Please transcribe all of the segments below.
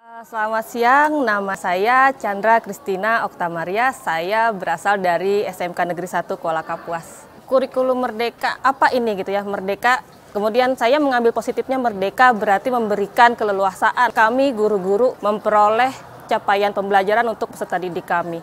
Eh, selamat siang, nama saya Chandra Kristina Oktamaria. Saya berasal dari SMK Negeri 1 Kuala Kapuas. Kurikulum Merdeka, apa ini gitu ya, Merdeka Kemudian saya mengambil positifnya merdeka berarti memberikan keleluasaan kami guru-guru memperoleh capaian pembelajaran untuk peserta didik kami.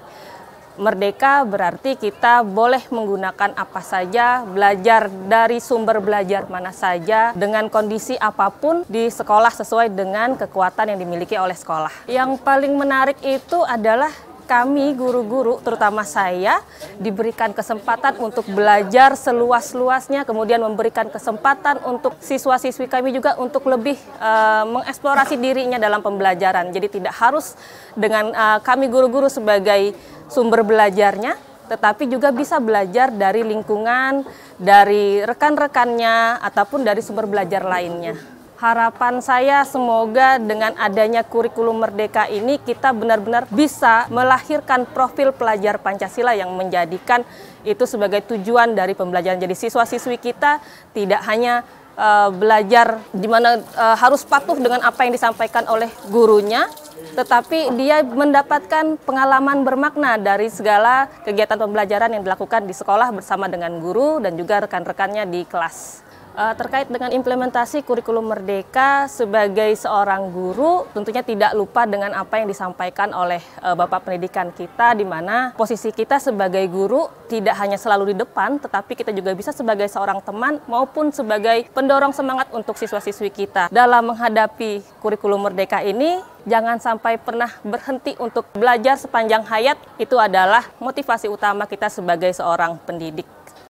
Merdeka berarti kita boleh menggunakan apa saja, belajar dari sumber belajar mana saja, dengan kondisi apapun di sekolah sesuai dengan kekuatan yang dimiliki oleh sekolah. Yang paling menarik itu adalah kami guru-guru terutama saya diberikan kesempatan untuk belajar seluas-luasnya kemudian memberikan kesempatan untuk siswa-siswi kami juga untuk lebih uh, mengeksplorasi dirinya dalam pembelajaran. Jadi tidak harus dengan uh, kami guru-guru sebagai sumber belajarnya tetapi juga bisa belajar dari lingkungan, dari rekan-rekannya ataupun dari sumber belajar lainnya. Harapan saya semoga dengan adanya kurikulum merdeka ini kita benar-benar bisa melahirkan profil pelajar Pancasila yang menjadikan itu sebagai tujuan dari pembelajaran. Jadi siswa-siswi kita tidak hanya uh, belajar di mana uh, harus patuh dengan apa yang disampaikan oleh gurunya, tetapi dia mendapatkan pengalaman bermakna dari segala kegiatan pembelajaran yang dilakukan di sekolah bersama dengan guru dan juga rekan-rekannya di kelas uh, terkait dengan implementasi kurikulum merdeka sebagai seorang guru tentunya tidak lupa dengan apa yang disampaikan oleh uh, Bapak Pendidikan kita di mana posisi kita sebagai guru tidak hanya selalu di depan tetapi kita juga bisa sebagai seorang teman maupun sebagai pendorong semangat untuk siswa-siswi kita dalam menghadapi kurikulum merdeka ini jangan sampai pernah berhenti untuk belajar sepanjang hayat itu adalah motivasi utama kita sebagai seorang pendidik